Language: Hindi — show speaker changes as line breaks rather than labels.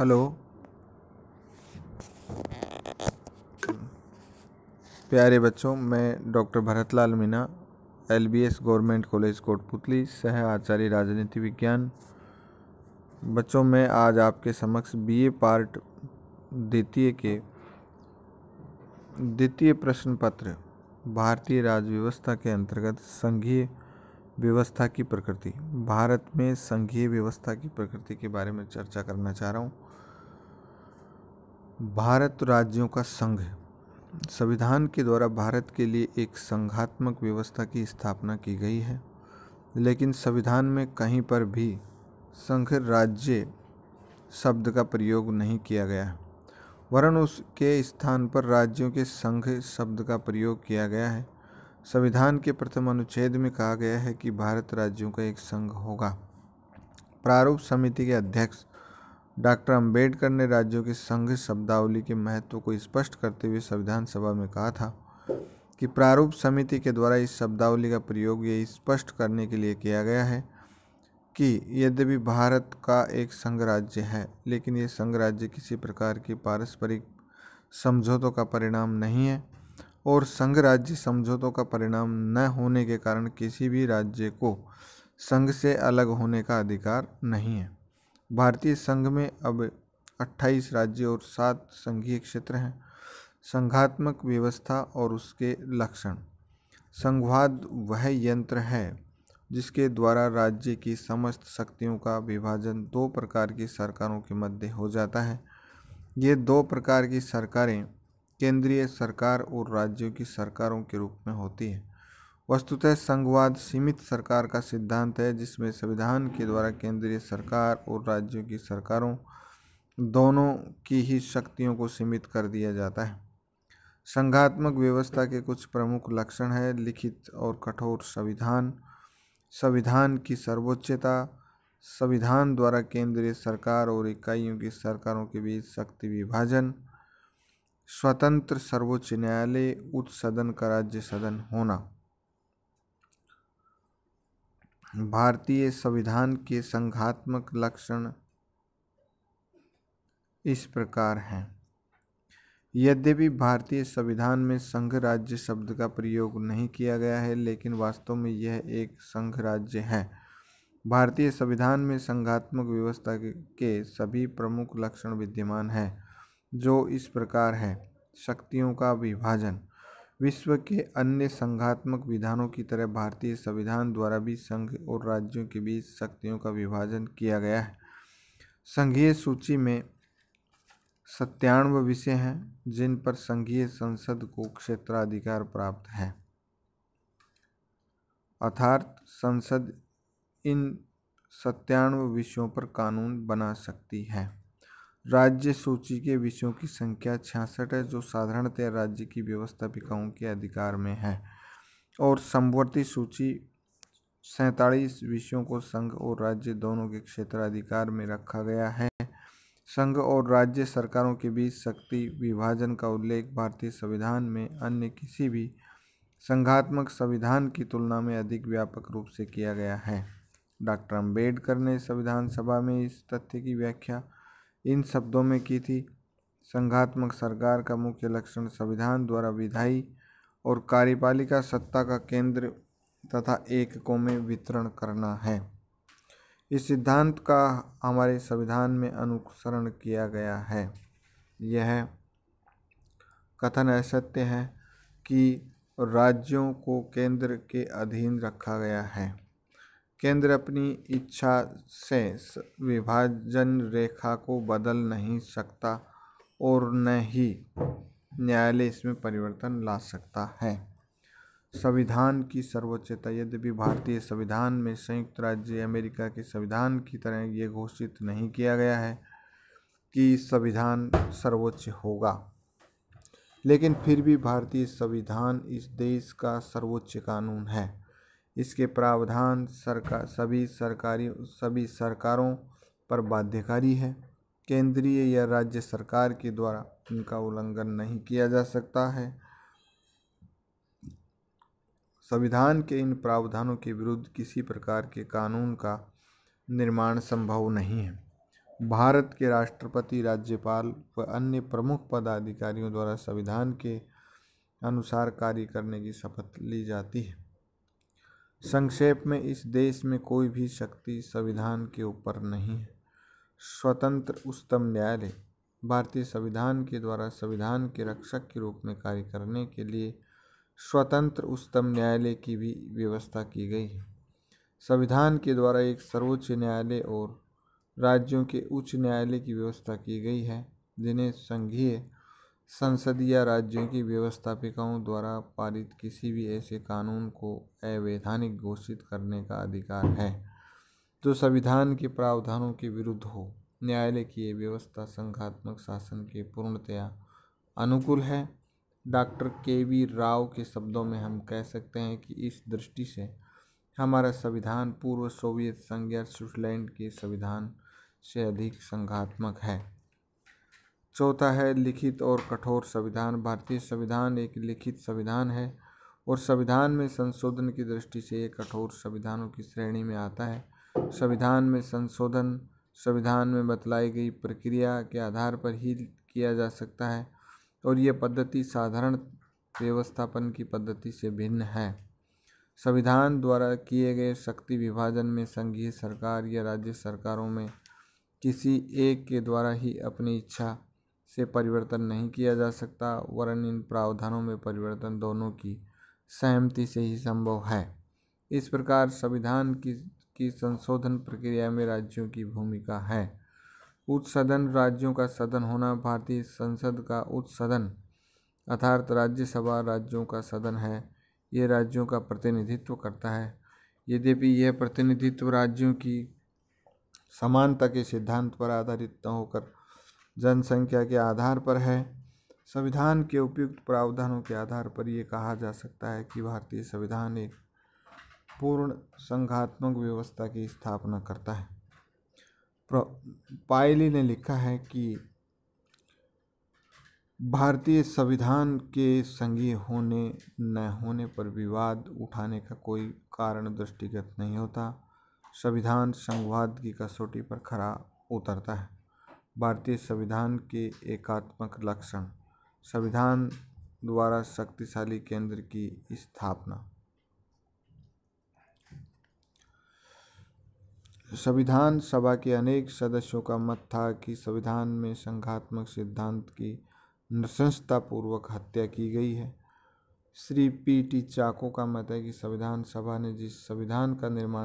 हेलो प्यारे बच्चों मैं doctor Bharat Lal Meena L B S government college Kotputli सह आचार्य राजनीति विज्ञान बच्चों मैं आज आपके समक्ष बीए पार्ट द्वितीय के द्वितीय प्रश्न पत्र भारतीय राज्य व्यवस्था के अंतर्गत संघीय व्यवस्था की प्रकृति भारत में संघीय व्यवस्था की प्रकृति के बारे में चर्चा करना चाह रहा हूँ भारत राज्यों का संघ संविधान के द्वारा भारत के लिए एक संघात्मक व्यवस्था की स्थापना की गई है लेकिन संविधान में कहीं पर भी संघ राज्य शब्द का प्रयोग नहीं किया गया है वरन उसके स्थान पर राज्यों के संघ शब्द का प्रयोग किया गया है संविधान के प्रथम अनुच्छेद में कहा गया है कि भारत राज्यों का एक संघ होगा प्रारूप समिति के अध्यक्ष डॉक्टर अंबेडकर ने राज्यों के संघ शब्दावली के महत्व को स्पष्ट करते हुए संविधान सभा में कहा था कि प्रारूप समिति के द्वारा इस शब्दावली का प्रयोग ये स्पष्ट करने के लिए किया गया है कि यद्यपि भारत का एक संघ राज्य है लेकिन ये संघ राज्य किसी प्रकार की पारस्परिक समझौतों का परिणाम नहीं है और संघ राज्य समझौतों का परिणाम न होने के कारण किसी भी राज्य को संघ से अलग होने का अधिकार नहीं है भारतीय संघ में अब 28 राज्य और सात संघीय क्षेत्र हैं संघात्मक व्यवस्था और उसके लक्षण संघवाद वह यंत्र है जिसके द्वारा राज्य की समस्त शक्तियों का विभाजन दो प्रकार की सरकारों के मध्य हो जाता है ये दो प्रकार की सरकारें केंद्रीय सरकार और राज्यों की सरकारों के रूप में होती है वस्तुतः संघवाद सीमित सरकार का सिद्धांत है जिसमें संविधान के द्वारा केंद्रीय सरकार और राज्यों की सरकारों दोनों की ही शक्तियों को सीमित कर दिया जाता है संघात्मक व्यवस्था के कुछ प्रमुख लक्षण हैं लिखित और कठोर संविधान संविधान की सर्वोच्चता संविधान द्वारा केंद्रीय सरकार और इकाइयों की सरकारों के बीच शक्ति विभाजन स्वतंत्र सर्वोच्च न्यायालय उच्च सदन का राज्य सदन होना भारतीय संविधान के संघात्मक लक्षण इस प्रकार हैं यद्यपि भारतीय संविधान में संघ राज्य शब्द का प्रयोग नहीं किया गया है लेकिन वास्तव में यह एक संघ राज्य है भारतीय संविधान में संघात्मक व्यवस्था के सभी प्रमुख लक्षण विद्यमान हैं जो इस प्रकार है शक्तियों का विभाजन विश्व के अन्य संघात्मक विधानों की तरह भारतीय संविधान द्वारा भी संघ और राज्यों के बीच शक्तियों का विभाजन किया गया है संघीय सूची में सत्तानवे विषय हैं जिन पर संघीय संसद को क्षेत्राधिकार प्राप्त है अर्थात संसद इन सत्तानवे विषयों पर कानून बना सकती है राज्य सूची के विषयों की संख्या छियासठ है जो साधारणतः राज्य की व्यवस्थापिकाओं के अधिकार में है और समवर्ती सूची सैतालीस विषयों को संघ और राज्य दोनों के क्षेत्राधिकार में रखा गया है संघ और राज्य सरकारों के बीच शक्ति विभाजन का उल्लेख भारतीय संविधान में अन्य किसी भी संघात्मक संविधान की तुलना में अधिक व्यापक रूप से किया गया है डॉक्टर अम्बेडकर ने संविधान सभा में इस तथ्य की व्याख्या इन शब्दों में की थी संघात्मक सरकार का मुख्य लक्षण संविधान द्वारा विधायी और कार्यपालिका सत्ता का केंद्र तथा एककों में वितरण करना है इस सिद्धांत का हमारे संविधान में अनुसरण किया गया है यह कथन असत्य है कि राज्यों को केंद्र के अधीन रखा गया है केंद्र अपनी इच्छा से विभाजन रेखा को बदल नहीं सकता और न ही न्यायालय इसमें परिवर्तन ला सकता है संविधान की सर्वोच्चता यद्यपि भारतीय संविधान में संयुक्त राज्य अमेरिका के संविधान की तरह ये घोषित नहीं किया गया है कि संविधान सर्वोच्च होगा लेकिन फिर भी भारतीय संविधान इस देश का सर्वोच्च कानून है इसके प्रावधान सरकार सभी सरकारी सभी सरकारों पर बाध्यकारी है केंद्रीय या राज्य सरकार के द्वारा इनका उल्लंघन नहीं किया जा सकता है संविधान के इन प्रावधानों के विरुद्ध किसी प्रकार के कानून का निर्माण संभव नहीं है भारत के राष्ट्रपति राज्यपाल व अन्य प्रमुख पदाधिकारियों द्वारा संविधान के अनुसार कार्य करने की शपथ ली जाती है संक्षेप में इस देश में कोई भी शक्ति संविधान के ऊपर नहीं है स्वतंत्र उच्चतम न्यायालय भारतीय संविधान के द्वारा संविधान के रक्षक के रूप में कार्य करने के लिए स्वतंत्र उच्चतम न्यायालय की भी व्यवस्था की गई है संविधान के द्वारा एक सर्वोच्च न्यायालय और राज्यों के उच्च न्यायालय की व्यवस्था की गई है जिन्हें संघीय संसदीय राज्यों की व्यवस्थापिकाओं द्वारा पारित किसी भी ऐसे कानून को अवैधानिक घोषित करने का अधिकार है जो संविधान के प्रावधानों के विरुद्ध हो न्यायालय की ये व्यवस्था संघात्मक शासन के पूर्णतया अनुकूल है डॉक्टर के वी राव के शब्दों में हम कह सकते हैं कि इस दृष्टि से हमारा संविधान पूर्व सोवियत संघ या स्विट्जरलैंड के संविधान से अधिक संघात्मक है चौथा है लिखित और कठोर संविधान भारतीय संविधान एक लिखित संविधान है और संविधान में संशोधन की दृष्टि से ये कठोर संविधानों की श्रेणी में आता है संविधान में संशोधन संविधान में बतलाई गई प्रक्रिया के आधार पर ही किया जा सकता है और ये पद्धति साधारण व्यवस्थापन की पद्धति से भिन्न है संविधान द्वारा किए गए शक्ति विभाजन में संघीय सरकार या राज्य सरकारों में किसी एक के द्वारा ही अपनी इच्छा से परिवर्तन नहीं किया जा सकता वरन इन प्रावधानों में परिवर्तन दोनों की सहमति से ही संभव है इस प्रकार संविधान की की संशोधन प्रक्रिया में राज्यों की भूमिका है उच्च सदन राज्यों का सदन होना भारतीय संसद का उच्च सदन अर्थात राज्यसभा राज्यों का सदन है ये राज्यों का प्रतिनिधित्व करता है यद्यपि यह प्रतिनिधित्व राज्यों की समानता के सिद्धांत पर आधारित न होकर जनसंख्या के आधार पर है संविधान के उपयुक्त प्रावधानों के आधार पर ये कहा जा सकता है कि भारतीय संविधान एक पूर्ण संघात्मक व्यवस्था की स्थापना करता है पायली ने लिखा है कि भारतीय संविधान के संघीय होने न होने पर विवाद उठाने का कोई कारण दृष्टिगत नहीं होता संविधान संघवाद की कसौटी पर खरा उतरता है भारतीय संविधान के एकात्मक लक्षण संविधान द्वारा शक्तिशाली केंद्र की स्थापना संविधान सभा के अनेक सदस्यों का मत था कि संविधान में संघात्मक सिद्धांत की नृशंसतापूर्वक हत्या की गई है श्री पी टी चाको का मत है कि संविधान सभा ने जिस संविधान का निर्माण